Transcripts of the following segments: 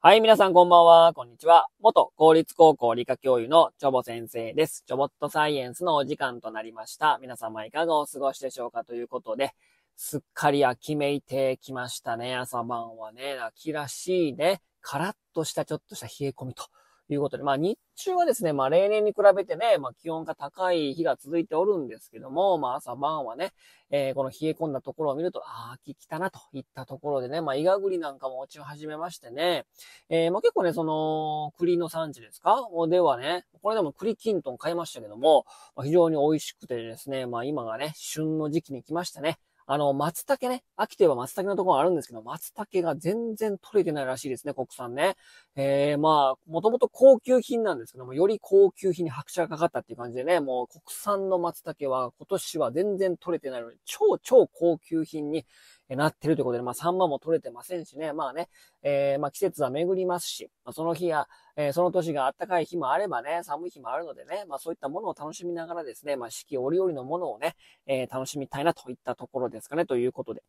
はい、皆さんこんばんは、こんにちは。元公立高校理科教諭のチョボ先生です。チョボットサイエンスのお時間となりました。皆様いかがお過ごしでしょうかということで、すっかり秋めいてきましたね、朝晩はね。秋らしいね、カラッとしたちょっとした冷え込みとということで、まあ日中はですね、まあ例年に比べてね、まあ気温が高い日が続いておるんですけども、まあ朝晩はね、えー、この冷え込んだところを見ると、ああ、秋来たなといったところでね、まあイガグリなんかも落ち始めましてね、えー、まあ結構ね、その栗の産地ですかではね、これでも栗きんとん買いましたけども、まあ、非常に美味しくてですね、まあ今がね、旬の時期に来ましたね。あの、松茸ね、秋といえば松茸のところあるんですけど、松茸が全然取れてないらしいですね、国産ね。えー、まあ、もともと高級品なんですけども、より高級品に拍車がかかったっていう感じでね、もう国産の松茸は今年は全然取れてないのに、超超高級品になってるということで、まあ、サンマも取れてませんしね、まあね、えー、まあ季節は巡りますし、まあ、その日や、えー、その年が暖かい日もあればね、寒い日もあるのでね、まあそういったものを楽しみながらですね、まあ四季折々のものをね、えー、楽しみたいなといったところですかね、ということで。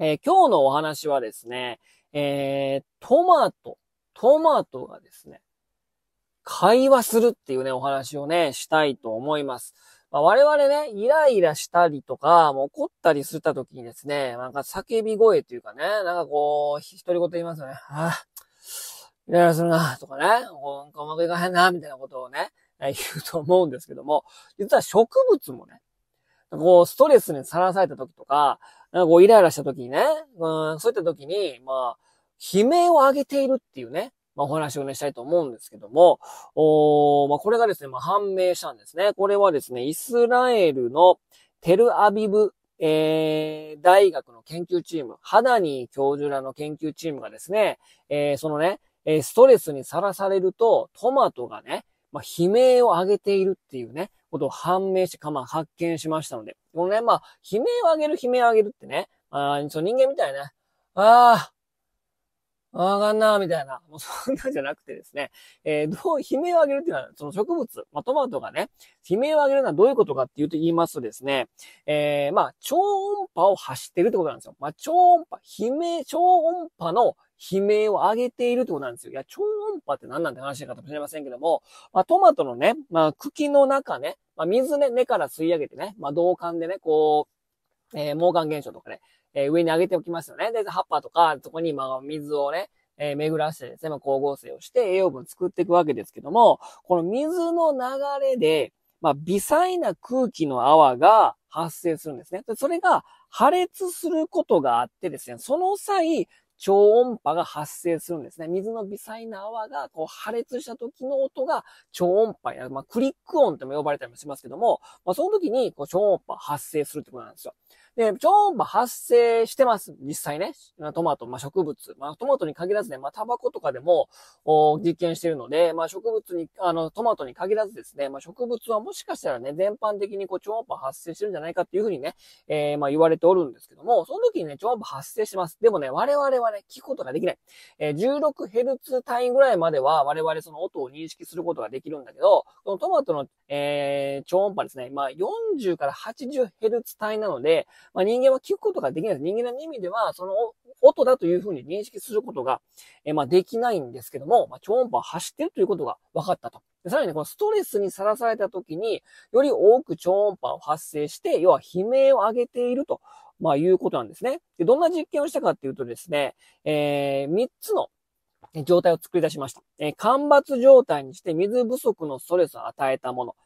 えー、今日のお話はですね、えー、トマト、トマトがですね、会話するっていうね、お話をね、したいと思います。まあ、我々ね、イライラしたりとか、もう怒ったりした時にですね、なんか叫び声というかね、なんかこう、一人言言いますよね。はあ、イライラするな、とかね、こううまくいかへんな、みたいなことをね、言うと思うんですけども、実は植物もね、こう、ストレスにさらされた時とか、なんかこう、イライラした時にね、うん、そういった時に、まあ、悲鳴を上げているっていうね、まあ、お話をね、したいと思うんですけども、おまあ、これがですね、まあ、判明したんですね。これはですね、イスラエルのテルアビブ、えー、大学の研究チーム、ハダニー教授らの研究チームがですね、えー、そのね、えー、ストレスにさらされると、トマトがね、まあ、悲鳴を上げているっていうね、ことを判明して、かまあ、発見しましたので、このね、まあ、悲鳴を上げる、悲鳴を上げるってね、あその人間みたいな、ああ、わかんな、みたいな。もうそんなんじゃなくてですね。えー、どう、悲鳴を上げるっていうのは、その植物、まあ、トマトがね、悲鳴を上げるのはどういうことかっていうと言いますとですね、えー、まあ、超音波を発してるってことなんですよ。まあ、超音波、悲鳴、超音波の悲鳴を上げているってことなんですよ。いや、超音波って何なんて話かもしれませんけども、まあ、トマトのね、まあ、茎の中ね、まあ、水ね、根から吸い上げてね、まあ、銅管でね、こう、えー、毛管現象とかね、えー、上に上げておきますよね。で、葉っぱとか、そこに、まあ、水をね、えー、巡らしてですね、まあ、光合成をして栄養分を作っていくわけですけども、この水の流れで、まあ、微細な空気の泡が発生するんですね。それが破裂することがあってですね、その際、超音波が発生するんですね。水の微細な泡がこう破裂した時の音が超音波や、まあ、クリック音とも呼ばれたりもしますけども、まあ、その時にこう超音波発生するってことなんですよ。で、超音波発生してます。実際ね。トマト、まあ、植物。まあ、トマトに限らずね、まあ、タバコとかでも、お実験してるので、まあ、植物に、あの、トマトに限らずですね、まあ、植物はもしかしたらね、全般的にこう、超音波発生してるんじゃないかっていうふうにね、えー、まあ、言われておるんですけども、その時にね、超音波発生します。でもね、我々はね、聞くことができない。えー、16Hz 単位ぐらいまでは、我々その音を認識することができるんだけど、このトマトの、えー、超音波ですね、まあ、40から 80Hz 単位なので、まあ、人間は聞くことができないです。人間の耳では、その音だというふうに認識することが、えまあ、できないんですけども、まあ、超音波を走っているということが分かったと。でさらに、このストレスにさらされた時に、より多く超音波を発生して、要は悲鳴を上げていると、まあ、いうことなんですね。で、どんな実験をしたかっていうとですね、えー、3つの状態を作り出しました。えー、干ばつ状態にして水不足のストレスを与えたもの。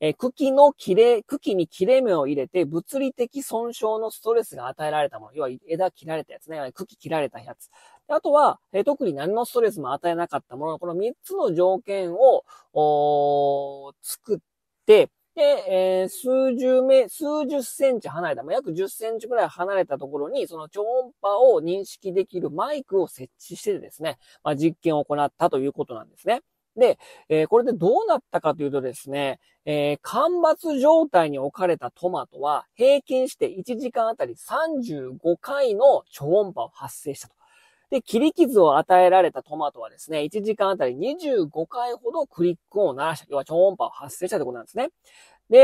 え茎の切れ、茎に切れ目を入れて、物理的損傷のストレスが与えられたもの。要は枝切られたやつね。茎切られたやつ。あとは、え特に何のストレスも与えなかったもの。この3つの条件を、お作って、で、えー、数十名、数十センチ離れた、ま約10センチくらい離れたところに、その超音波を認識できるマイクを設置してですね、まあ、実験を行ったということなんですね。で、えー、これでどうなったかというとですね、えー、干ばつ状態に置かれたトマトは、平均して1時間あたり35回の超音波を発生したと。で、切り傷を与えられたトマトはですね、1時間あたり25回ほどクリックを鳴らした。要は超音波を発生したということなんですね。で、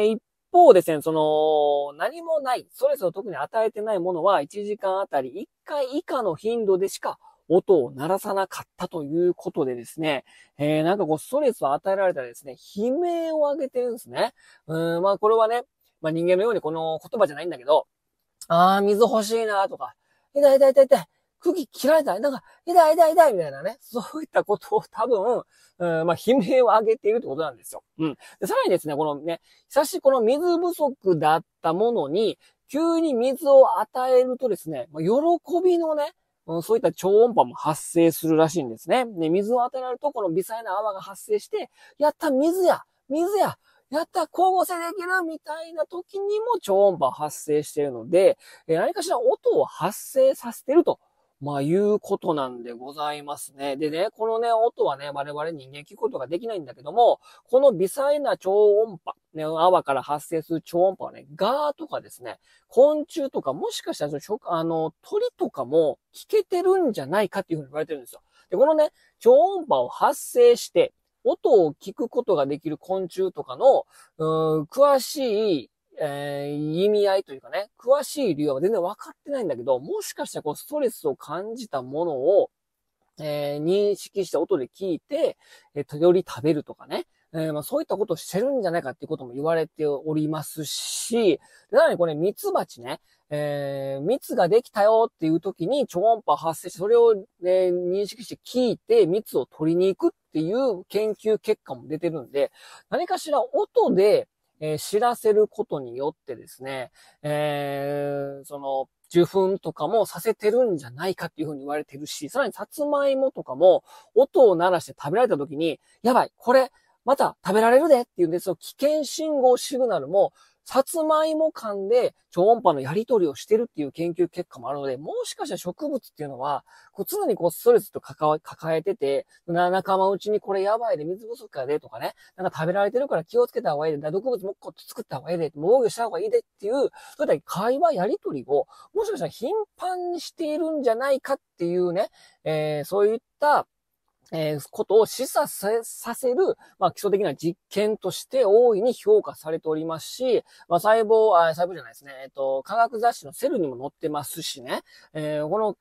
えー、一方ですね、その、何もない、ストレスを特に与えてないものは、1時間あたり1回以下の頻度でしか音を鳴らさなかったということでですね、えー、なんかこう、ストレスを与えられたらですね、悲鳴を上げてるんですね。うん、まあこれはね、まあ人間のようにこの言葉じゃないんだけど、あー、水欲しいなとか、痛い痛い痛い痛い。釘切られたなんか、痛い痛い痛いみたいなね。そういったことを多分、うん、まあ、悲鳴を上げているってことなんですよ。うん。さらにですね、このね、久しこの水不足だったものに、急に水を与えるとですね、喜びのね、うん、そういった超音波も発生するらしいんですね。で、水を当てられると、この微細な泡が発生して、やった水や水ややった光合成できるみたいな時にも超音波発生しているので、何かしら音を発生させてるとまあ、いうことなんでございますね。でね、このね、音はね、我々人間聞くことができないんだけども、この微細な超音波、ね、泡から発生する超音波はね、ガーとかですね、昆虫とか、もしかしたら、あの、鳥とかも聞けてるんじゃないかっていうふうに言われてるんですよ。で、このね、超音波を発生して、音を聞くことができる昆虫とかの、うーん、詳しいえー、意味合いというかね、詳しい理由は全然分かってないんだけど、もしかしたらこうストレスを感じたものを、えー、認識した音で聞いて、えー、より食べるとかね、えー、まあ、そういったことをしてるんじゃないかっていうことも言われておりますし、さらにこれ、蜜蜂ね、えー、蜜ができたよっていう時に超音波発生して、それを、ね、認識して聞いて蜜を取りに行くっていう研究結果も出てるんで、何かしら音で、えー、知らせることによってですね、えー、その、受粉とかもさせてるんじゃないかっていうふうに言われてるし、さらにさつまいもとかも音を鳴らして食べられた時に、やばい、これ、また食べられるでっていうんで、その危険信号シグナルもさつまいも間で超音波のやり取りをしてるっていう研究結果もあるので、もしかしたら植物っていうのは、こう常にこうストレスと抱えてて、仲間うちにこれやばいで水不足やでとかね、なんか食べられてるから気をつけた方がいいで、毒物もっこと作った方がいいで、防御した方がいいでっていう、そういった会話やり取りを、もしかしたら頻繁にしているんじゃないかっていうね、えー、そういったえー、ことを示唆させる、まあ、基礎的な実験として大いに評価されておりますし、まあ、細胞、あ細胞じゃないですね、えっ、ー、と、科学雑誌のセルにも載ってますしね、えー、この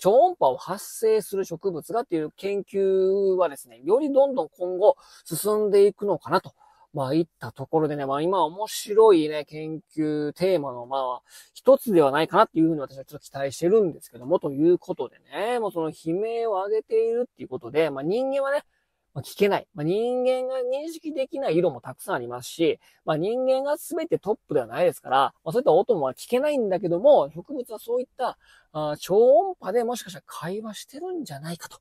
超音波を発生する植物がっていう研究はですね、よりどんどん今後進んでいくのかなとまあ、いったところでね、まあ、今面白いね、研究テーマの、まあ、一つではないかなっていうふうに私はちょっと期待してるんですけども、ということでね、もうその悲鳴を上げているっていうことで、まあ、人間はね、まあ、聞けない。まあ、人間が認識できない色もたくさんありますし、まあ、人間が全てトップではないですから、まあ、そういった音も聞けないんだけども、植物はそういったあ超音波でもしかしたら会話してるんじゃないかと。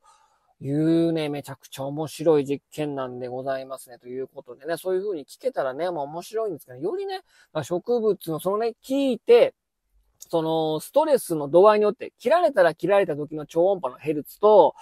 いうね、めちゃくちゃ面白い実験なんでございますね。ということでね、そういう風に聞けたらね、もう面白いんですけど、よりね、植物のそのね、聞いて、その、ストレスの度合いによって、切られたら切られた時の超音波のヘルツと、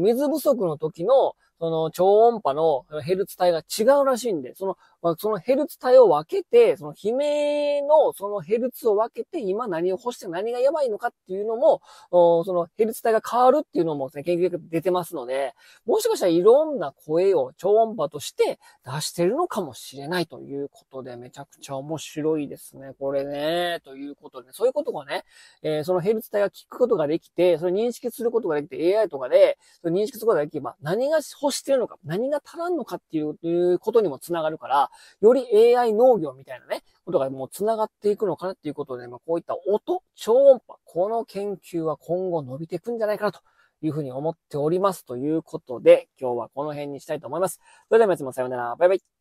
水不足の時の、その超音波のヘルツ帯が違うらしいんで、そのまあ、そのヘルツ帯を分けて、その悲鳴のそのヘルツを分けて、今何を欲して何がやばいのかっていうのも、そのヘルツ帯が変わるっていうのもですね、研究が出てますので、もしかしたらいろんな声を超音波として出してるのかもしれないということで、めちゃくちゃ面白いですね。これね、ということで、ね、そういうことがね、えー、そのヘルツ帯が聞くことができて、それ認識することができて、AI とかで認識することができれば、何が欲してるのか、何が足らんのかっていうことにもつながるから、より AI 農業みたいなね、ことがもう繋がっていくのかなっていうことで、まあ、こういった音、超音波、この研究は今後伸びていくんじゃないかなというふうに思っておりますということで、今日はこの辺にしたいと思います。それでは皆もさようなら。バイバイ。